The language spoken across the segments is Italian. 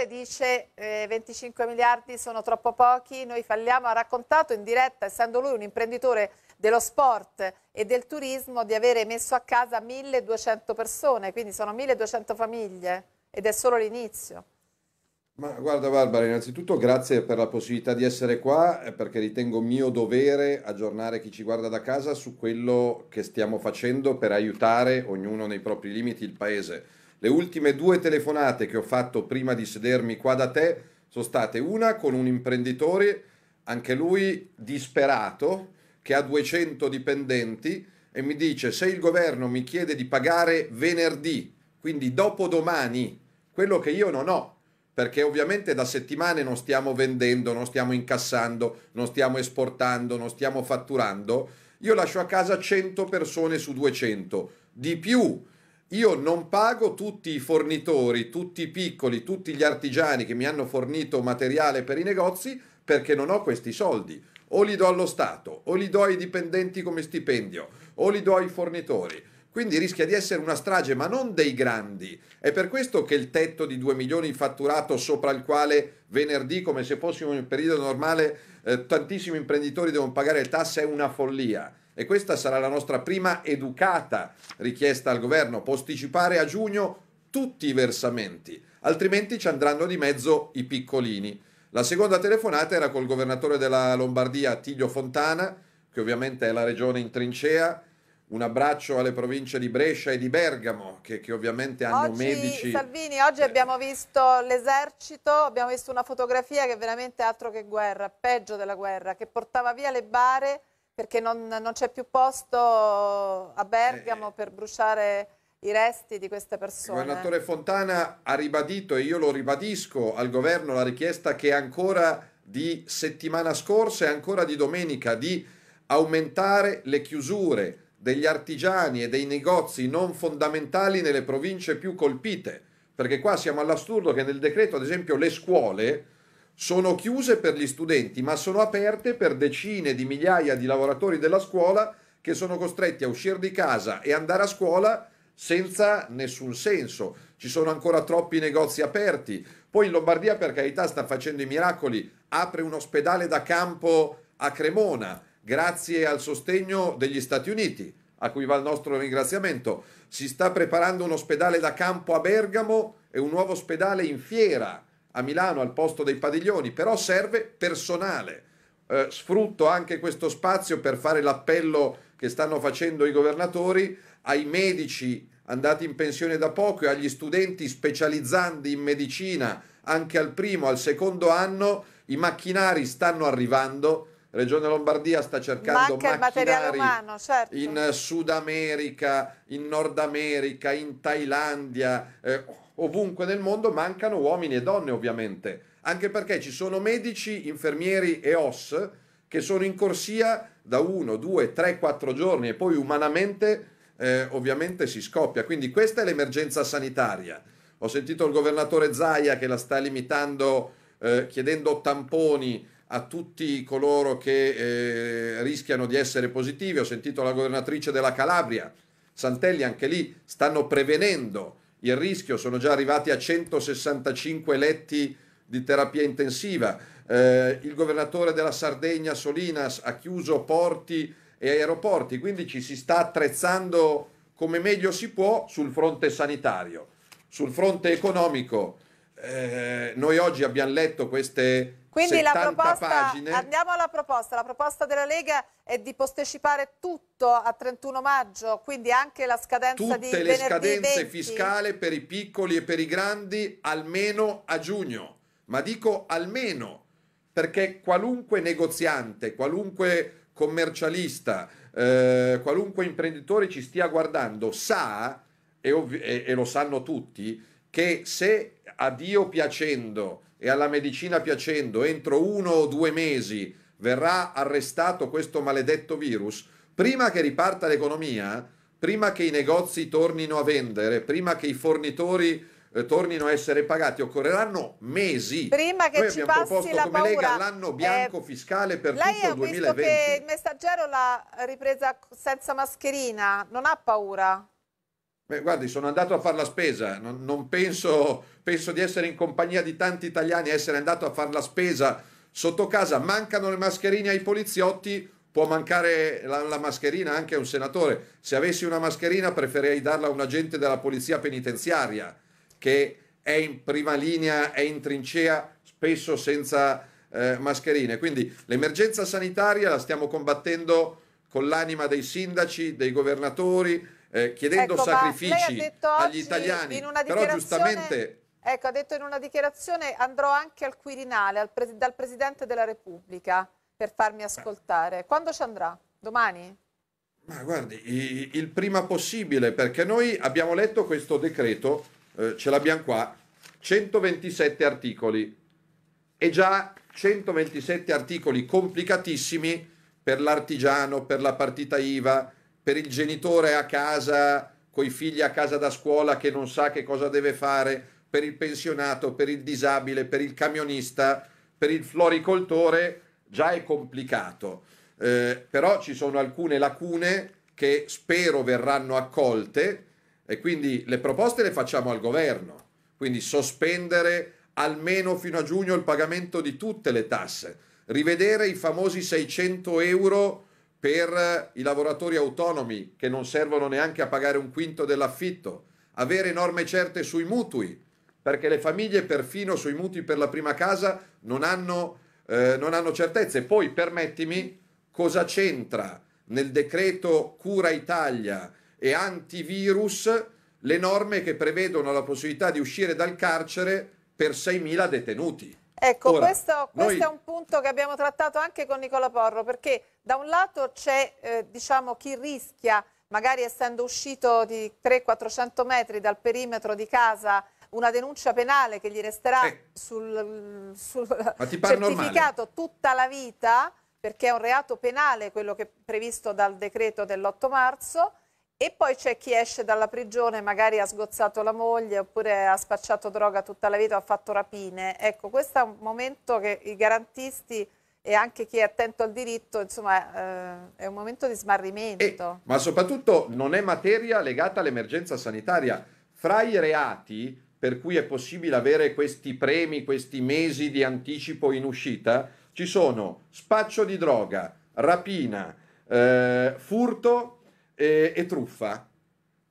sempre dice eh, 25 miliardi sono troppo pochi, noi falliamo, ha raccontato in diretta, essendo lui un imprenditore dello sport e del turismo, di avere messo a casa 1200 persone, quindi sono 1200 famiglie ed è solo l'inizio. Ma guarda Barbara, innanzitutto grazie per la possibilità di essere qua eh, perché ritengo mio dovere aggiornare chi ci guarda da casa su quello che stiamo facendo per aiutare ognuno nei propri limiti il paese le ultime due telefonate che ho fatto prima di sedermi qua da te sono state una con un imprenditore, anche lui disperato, che ha 200 dipendenti e mi dice se il governo mi chiede di pagare venerdì, quindi dopodomani, quello che io non ho, perché ovviamente da settimane non stiamo vendendo, non stiamo incassando, non stiamo esportando, non stiamo fatturando, io lascio a casa 100 persone su 200, di più io non pago tutti i fornitori, tutti i piccoli, tutti gli artigiani che mi hanno fornito materiale per i negozi perché non ho questi soldi. O li do allo Stato, o li do ai dipendenti come stipendio, o li do ai fornitori. Quindi rischia di essere una strage, ma non dei grandi. È per questo che il tetto di 2 milioni fatturato sopra il quale venerdì, come se fossimo in un periodo normale, eh, tantissimi imprenditori devono pagare le tasse è una follia. E questa sarà la nostra prima educata richiesta al governo, posticipare a giugno tutti i versamenti, altrimenti ci andranno di mezzo i piccolini. La seconda telefonata era col governatore della Lombardia Tiglio Fontana, che ovviamente è la regione in trincea. Un abbraccio alle province di Brescia e di Bergamo, che, che ovviamente hanno oggi, medici. Salvini, oggi eh. abbiamo visto l'esercito, abbiamo visto una fotografia che è veramente altro che guerra, peggio della guerra, che portava via le bare perché non, non c'è più posto a Bergamo eh. eh. per bruciare i resti di queste persone. Il governatore Fontana ha ribadito, e io lo ribadisco al governo, la richiesta che ancora di settimana scorsa e ancora di domenica di aumentare le chiusure degli artigiani e dei negozi non fondamentali nelle province più colpite. Perché qua siamo all'assurdo che nel decreto, ad esempio, le scuole sono chiuse per gli studenti, ma sono aperte per decine di migliaia di lavoratori della scuola che sono costretti a uscire di casa e andare a scuola senza nessun senso. Ci sono ancora troppi negozi aperti. Poi in Lombardia, per carità, sta facendo i miracoli. Apre un ospedale da campo a Cremona, grazie al sostegno degli Stati Uniti, a cui va il nostro ringraziamento. Si sta preparando un ospedale da campo a Bergamo e un nuovo ospedale in Fiera a Milano al posto dei padiglioni, però serve personale. Eh, sfrutto anche questo spazio per fare l'appello che stanno facendo i governatori ai medici andati in pensione da poco e agli studenti specializzandi in medicina anche al primo, al secondo anno. I macchinari stanno arrivando. Regione Lombardia sta cercando Manca macchinari umano, certo. in Sud America, in Nord America, in Thailandia. Eh, ovunque nel mondo mancano uomini e donne ovviamente, anche perché ci sono medici, infermieri e OS che sono in corsia da uno, due, tre, quattro giorni e poi umanamente eh, ovviamente si scoppia. Quindi questa è l'emergenza sanitaria. Ho sentito il governatore Zaia che la sta limitando eh, chiedendo tamponi a tutti coloro che eh, rischiano di essere positivi. Ho sentito la governatrice della Calabria, Santelli, anche lì stanno prevenendo il rischio, sono già arrivati a 165 letti di terapia intensiva, eh, il governatore della Sardegna Solinas ha chiuso porti e aeroporti, quindi ci si sta attrezzando come meglio si può sul fronte sanitario, sul fronte economico eh, noi oggi abbiamo letto queste Quindi la proposta, pagine. andiamo alla proposta, la proposta della Lega è di postecipare tutto a 31 maggio, quindi anche la scadenza Tutte di Tutte le scadenze 20. fiscali per i piccoli e per i grandi almeno a giugno, ma dico almeno, perché qualunque negoziante, qualunque commercialista, eh, qualunque imprenditore ci stia guardando sa, e, e, e lo sanno tutti, che se a Dio piacendo e alla medicina piacendo, entro uno o due mesi verrà arrestato questo maledetto virus, prima che riparta l'economia, prima che i negozi tornino a vendere, prima che i fornitori eh, tornino a essere pagati, occorreranno mesi. Prima che Noi ci passi la come paura, Lega l'anno eh, bianco eh, fiscale per tutto il 2020. Lei ha visto che il messaggero l'ha ripresa senza mascherina, non ha paura? guardi, sono andato a fare la spesa, non, non penso, penso, di essere in compagnia di tanti italiani, essere andato a fare la spesa sotto casa, mancano le mascherine ai poliziotti, può mancare la, la mascherina anche a un senatore. Se avessi una mascherina preferirei darla a un agente della polizia penitenziaria che è in prima linea, è in trincea, spesso senza eh, mascherine. Quindi l'emergenza sanitaria la stiamo combattendo con l'anima dei sindaci, dei governatori eh, chiedendo ecco, sacrifici agli italiani, però giustamente... Ecco, ha detto in una dichiarazione andrò anche al Quirinale, al pres dal Presidente della Repubblica, per farmi ascoltare. Quando ci andrà? Domani? Ma guardi, il prima possibile, perché noi abbiamo letto questo decreto, eh, ce l'abbiamo qua, 127 articoli e già 127 articoli complicatissimi per l'artigiano, per la partita IVA, per il genitore a casa, coi figli a casa da scuola che non sa che cosa deve fare, per il pensionato, per il disabile, per il camionista, per il floricoltore, già è complicato. Eh, però ci sono alcune lacune che spero verranno accolte e quindi le proposte le facciamo al governo. Quindi sospendere almeno fino a giugno il pagamento di tutte le tasse, rivedere i famosi 600 euro per eh, i lavoratori autonomi che non servono neanche a pagare un quinto dell'affitto, avere norme certe sui mutui, perché le famiglie perfino sui mutui per la prima casa non hanno, eh, non hanno certezze. Poi permettimi cosa c'entra nel decreto Cura Italia e antivirus le norme che prevedono la possibilità di uscire dal carcere per 6.000 detenuti. Ecco, Ora, questo, questo noi... è un punto che abbiamo trattato anche con Nicola Porro, perché da un lato c'è eh, diciamo, chi rischia, magari essendo uscito di 300-400 metri dal perimetro di casa, una denuncia penale che gli resterà eh. sul, sul certificato normale. tutta la vita, perché è un reato penale quello che è previsto dal decreto dell'8 marzo, e poi c'è chi esce dalla prigione, magari ha sgozzato la moglie oppure ha spacciato droga tutta la vita, ha fatto rapine. Ecco, questo è un momento che i garantisti e anche chi è attento al diritto, insomma, eh, è un momento di smarrimento. E, ma soprattutto non è materia legata all'emergenza sanitaria. Fra i reati per cui è possibile avere questi premi, questi mesi di anticipo in uscita, ci sono spaccio di droga, rapina, eh, furto e, eh, e truffa.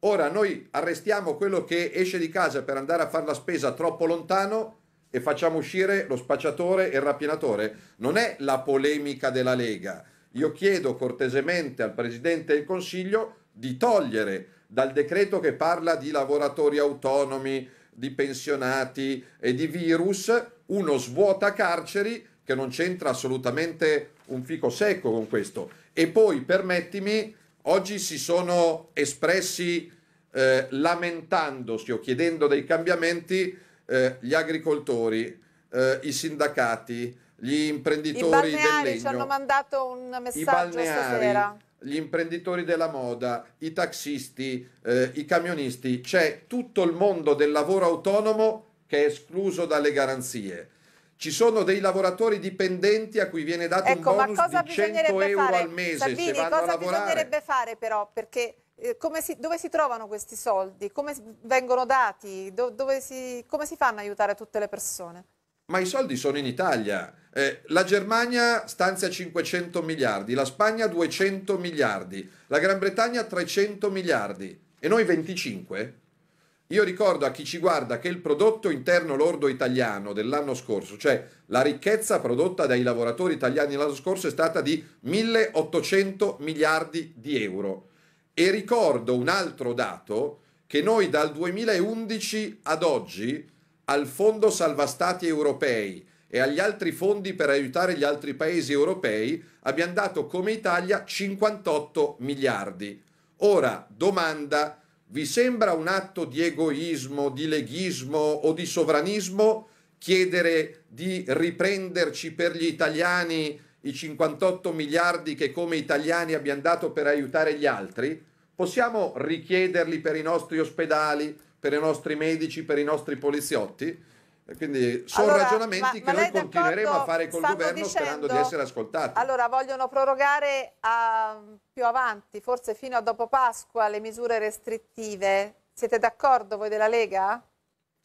Ora noi arrestiamo quello che esce di casa per andare a fare la spesa troppo lontano e facciamo uscire lo spacciatore e il rapinatore. Non è la polemica della Lega. Io chiedo cortesemente al Presidente del Consiglio di togliere dal decreto che parla di lavoratori autonomi, di pensionati e di virus uno svuota carceri che non c'entra assolutamente un fico secco con questo. E poi permettimi, oggi si sono espressi eh, lamentandosi o chiedendo dei cambiamenti eh, gli agricoltori, eh, i sindacati, gli imprenditori del legno, ci hanno mandato un messaggio stasera. Gli imprenditori della moda, i taxisti, eh, i camionisti, c'è tutto il mondo del lavoro autonomo che è escluso dalle garanzie. Ci sono dei lavoratori dipendenti a cui viene dato ecco, un bonus di 100 euro fare? al mese Salvini, cosa bisognerebbe fare però? Perché eh, si, dove si trovano questi soldi? Come vengono dati? Do, si, come si fanno ad aiutare tutte le persone? Ma i soldi sono in Italia. Eh, la Germania stanzia 500 miliardi, la Spagna 200 miliardi, la Gran Bretagna 300 miliardi e noi 25. Io ricordo a chi ci guarda che il prodotto interno lordo italiano dell'anno scorso, cioè la ricchezza prodotta dai lavoratori italiani l'anno scorso, è stata di 1800 miliardi di euro e ricordo un altro dato che noi dal 2011 ad oggi al Fondo Salva Stati Europei e agli altri fondi per aiutare gli altri paesi europei abbiamo dato come Italia 58 miliardi. Ora, domanda, vi sembra un atto di egoismo, di leghismo o di sovranismo chiedere di riprenderci per gli italiani i 58 miliardi che come italiani abbiamo dato per aiutare gli altri? Possiamo richiederli per i nostri ospedali, per i nostri medici, per i nostri poliziotti? Quindi sono allora, ragionamenti ma, che ma noi continueremo a fare col governo dicendo, sperando di essere ascoltati. Allora vogliono prorogare a, ehm, più avanti, forse fino a dopo Pasqua, le misure restrittive. Siete d'accordo voi della Lega?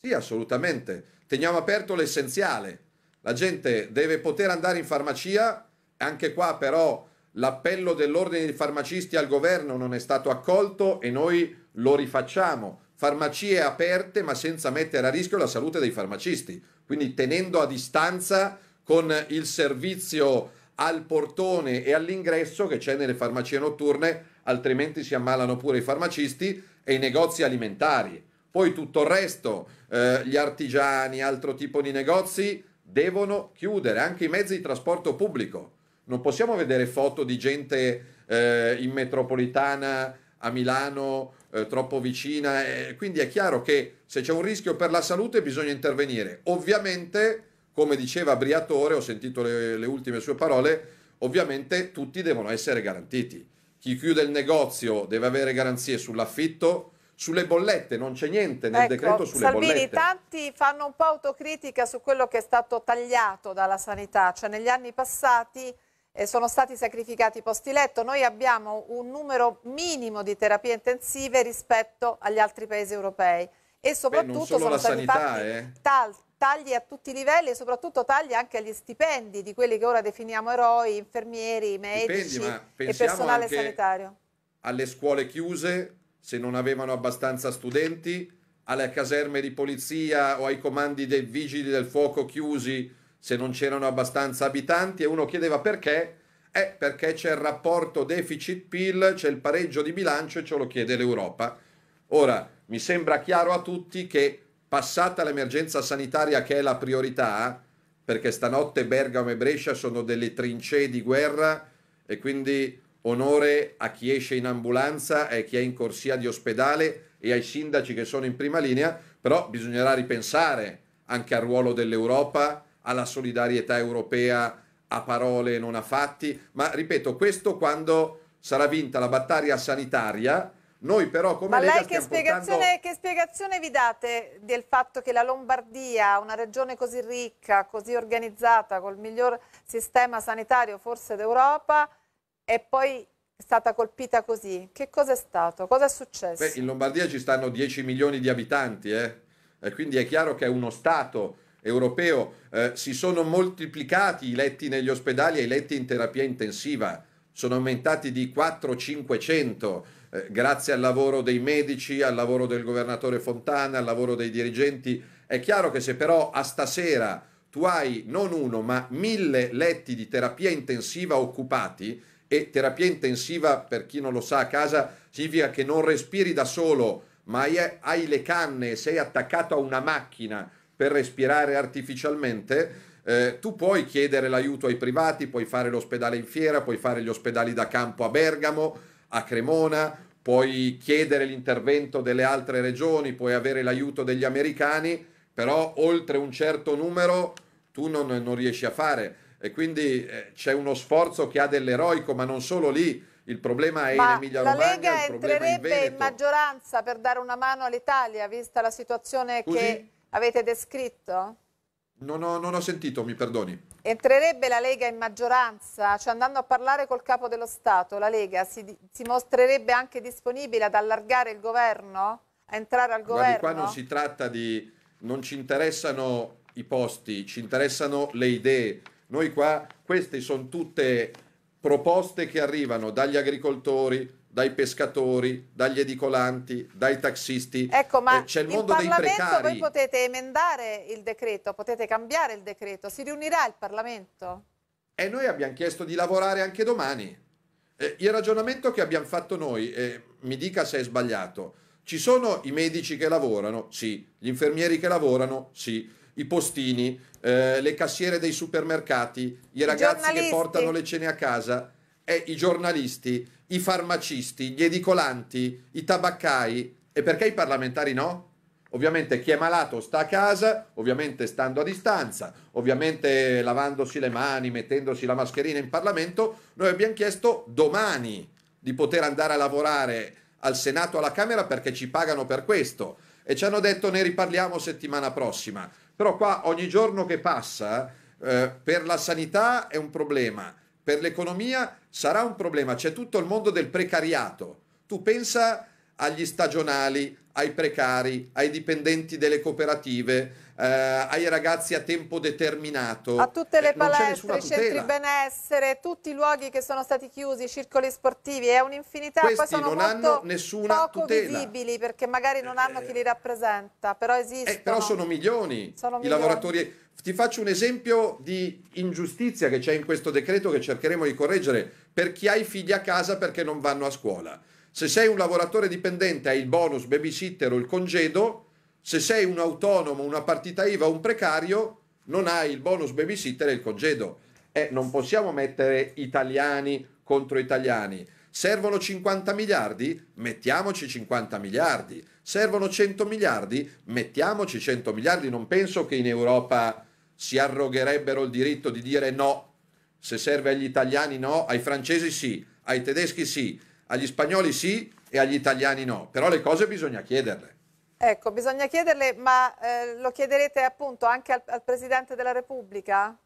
Sì, assolutamente. Teniamo aperto l'essenziale. La gente deve poter andare in farmacia, anche qua però L'appello dell'ordine dei farmacisti al governo non è stato accolto e noi lo rifacciamo. Farmacie aperte ma senza mettere a rischio la salute dei farmacisti, quindi tenendo a distanza con il servizio al portone e all'ingresso che c'è nelle farmacie notturne, altrimenti si ammalano pure i farmacisti e i negozi alimentari. Poi tutto il resto, eh, gli artigiani, altro tipo di negozi, devono chiudere, anche i mezzi di trasporto pubblico non possiamo vedere foto di gente eh, in metropolitana a Milano eh, troppo vicina, eh, quindi è chiaro che se c'è un rischio per la salute bisogna intervenire. Ovviamente, come diceva Briatore, ho sentito le, le ultime sue parole, ovviamente tutti devono essere garantiti. Chi chiude il negozio deve avere garanzie sull'affitto, sulle bollette, non c'è niente nel ecco, decreto sulle Salvini, bollette. tanti fanno un po' autocritica su quello che è stato tagliato dalla sanità, cioè negli anni passati sono stati sacrificati i posti letto, noi abbiamo un numero minimo di terapie intensive rispetto agli altri paesi europei e soprattutto Beh, sono stati sanità, eh. tagli a tutti i livelli e soprattutto tagli anche agli stipendi di quelli che ora definiamo eroi, infermieri, medici e personale sanitario. Alle scuole chiuse, se non avevano abbastanza studenti, alle caserme di polizia o ai comandi dei vigili del fuoco chiusi se non c'erano abbastanza abitanti e uno chiedeva perché, è perché c'è il rapporto deficit-PIL, c'è il pareggio di bilancio e ce lo chiede l'Europa. Ora, mi sembra chiaro a tutti che passata l'emergenza sanitaria che è la priorità, perché stanotte Bergamo e Brescia sono delle trincee di guerra e quindi onore a chi esce in ambulanza e chi è in corsia di ospedale e ai sindaci che sono in prima linea, però bisognerà ripensare anche al ruolo dell'Europa alla solidarietà europea a parole e non a fatti, ma ripeto, questo quando sarà vinta la battaglia sanitaria, noi però come Ma Lega che spiegazione, portando... che spiegazione vi date del fatto che la Lombardia, una regione così ricca, così organizzata, col miglior sistema sanitario forse d'Europa, è poi stata colpita così? Che cosa è stato? Cosa è successo? Beh, in Lombardia ci stanno 10 milioni di abitanti, eh? e quindi è chiaro che è uno Stato europeo, eh, si sono moltiplicati i letti negli ospedali e i letti in terapia intensiva, sono aumentati di 400-500 eh, grazie al lavoro dei medici, al lavoro del governatore Fontana, al lavoro dei dirigenti. È chiaro che se però a stasera tu hai non uno ma mille letti di terapia intensiva occupati, e terapia intensiva, per chi non lo sa a casa, significa che non respiri da solo, ma hai, hai le canne, sei attaccato a una macchina per respirare artificialmente, eh, tu puoi chiedere l'aiuto ai privati, puoi fare l'ospedale in fiera, puoi fare gli ospedali da campo a Bergamo, a Cremona, puoi chiedere l'intervento delle altre regioni, puoi avere l'aiuto degli americani, però oltre un certo numero tu non, non riesci a fare. E quindi eh, c'è uno sforzo che ha dell'eroico, ma non solo lì. Il problema è ma in Emilia Romagna. La Lega entrerebbe in, in, maggioranza per dare una mano all'Italia, vista la situazione Scusi? che Avete descritto? Non ho, non ho, sentito, mi perdoni. Entrerebbe la Lega in maggioranza? Cioè andando a parlare col capo dello Stato, la Lega si, si mostrerebbe anche disponibile ad allargare il governo? A entrare al governo? Guardi, qua non si tratta di... non ci interessano i posti, ci interessano le idee. Noi qua, queste sono tutte proposte che arrivano dagli agricoltori, dai pescatori, dagli edicolanti, dai taxisti. Ecco, ma eh, il mondo dei voi potete emendare il decreto, potete cambiare il decreto. Si riunirà il Parlamento? E noi abbiamo chiesto di lavorare anche domani. Eh, il ragionamento che abbiamo fatto noi, eh, mi dica se è sbagliato, ci sono i medici che lavorano? Sì. Gli infermieri che lavorano? Sì. I postini, eh, le cassiere dei supermercati, i, I ragazzi che portano le cene a casa, i giornalisti i farmacisti, gli edicolanti, i tabaccai e perché i parlamentari no? Ovviamente chi è malato sta a casa, ovviamente stando a distanza, ovviamente lavandosi le mani, mettendosi la mascherina in Parlamento. Noi abbiamo chiesto domani di poter andare a lavorare al Senato, alla Camera perché ci pagano per questo e ci hanno detto ne riparliamo settimana prossima. Però qua ogni giorno che passa eh, per la sanità è un problema, per l'economia sarà un problema, c'è tutto il mondo del precariato. Tu pensa agli stagionali, ai precari, ai dipendenti delle cooperative, eh, ai ragazzi a tempo determinato. A tutte le eh, palestre, i centri benessere, tutti i luoghi che sono stati chiusi, i circoli sportivi, è un'infinità. Questi Poi sono non hanno nessuna poco tutela. visibili perché magari non hanno eh, chi li rappresenta, però esistono. Eh, però sono milioni sono i lavoratori ti faccio un esempio di ingiustizia che c'è in questo decreto che cercheremo di correggere per chi ha i figli a casa perché non vanno a scuola. Se sei un lavoratore dipendente hai il bonus babysitter o il congedo, se sei un autonomo, una partita IVA o un precario non hai il bonus babysitter e il congedo. Eh, non possiamo mettere italiani contro italiani. Servono 50 miliardi? Mettiamoci 50 miliardi. Servono 100 miliardi? Mettiamoci 100 miliardi, non penso che in Europa si arrogherebbero il diritto di dire no, se serve agli italiani no, ai francesi sì, ai tedeschi sì, agli spagnoli sì e agli italiani no, però le cose bisogna chiederle. Ecco, bisogna chiederle, ma eh, lo chiederete appunto anche al, al Presidente della Repubblica?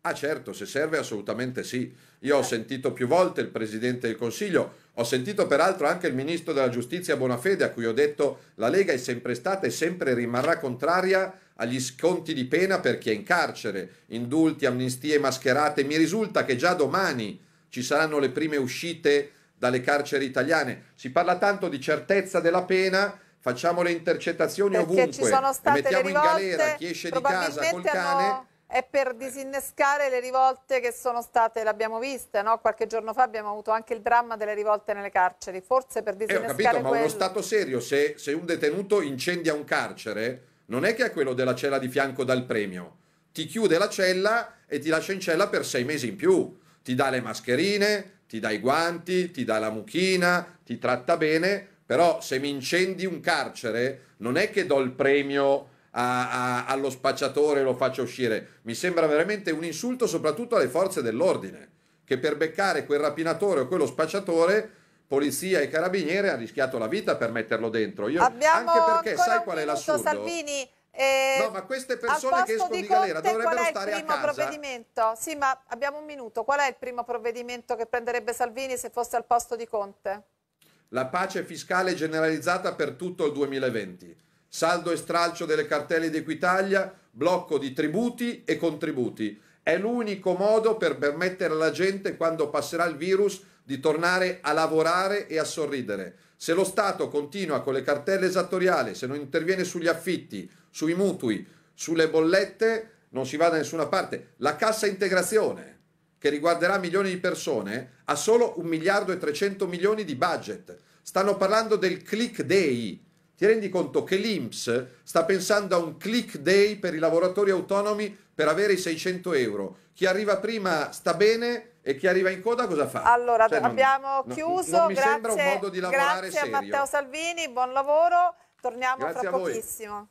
Ah certo, se serve assolutamente sì. Io ho sentito più volte il Presidente del Consiglio, ho sentito peraltro anche il ministro della giustizia Bonafede a cui ho detto la Lega è sempre stata e sempre rimarrà contraria agli sconti di pena per chi è in carcere, indulti, amnistie mascherate. Mi risulta che già domani ci saranno le prime uscite dalle carceri italiane. Si parla tanto di certezza della pena, facciamo le intercettazioni Perché ovunque, mettiamo rivolte, in galera chi esce di casa col cane. È per eh. disinnescare le rivolte che sono state, l'abbiamo vista, no? qualche giorno fa abbiamo avuto anche il dramma delle rivolte nelle carceri, forse per disinnescare... Eh, ho capito, quello... ma uno Stato serio, se, se un detenuto incendia un carcere, non è che è quello della cella di fianco dal premio, ti chiude la cella e ti lascia in cella per sei mesi in più, ti dà le mascherine, ti dà i guanti, ti dà la mucchina, ti tratta bene, però se mi incendi un carcere non è che do il premio a, a, allo spacciatore lo faccia uscire. Mi sembra veramente un insulto soprattutto alle forze dell'ordine, che per beccare quel rapinatore o quello spacciatore polizia e carabiniere ha rischiato la vita per metterlo dentro. Io, Abbiamo anche perché sai qual è l'assurdo? Salvini, eh, no, ma queste persone che escono di, di galera Conte, dovrebbero stare a casa. Provvedimento? Sì, ma abbiamo un minuto. Qual è il primo provvedimento che prenderebbe Salvini se fosse al posto di Conte? La pace fiscale generalizzata per tutto il 2020 saldo e stralcio delle cartelle di Equitalia, blocco di tributi e contributi. È l'unico modo per permettere alla gente, quando passerà il virus, di tornare a lavorare e a sorridere. Se lo Stato continua con le cartelle esattoriali, se non interviene sugli affitti, sui mutui, sulle bollette, non si va da nessuna parte. La cassa integrazione, che riguarderà milioni di persone, ha solo 1 miliardo e 300 milioni di budget. Stanno parlando del click day, ti rendi conto che l'Inps sta pensando a un click day per i lavoratori autonomi per avere i 600 euro. Chi arriva prima sta bene e chi arriva in coda cosa fa? Allora, cioè, abbiamo chiuso, non, non grazie, grazie a Matteo Salvini, buon lavoro, torniamo grazie fra pochissimo.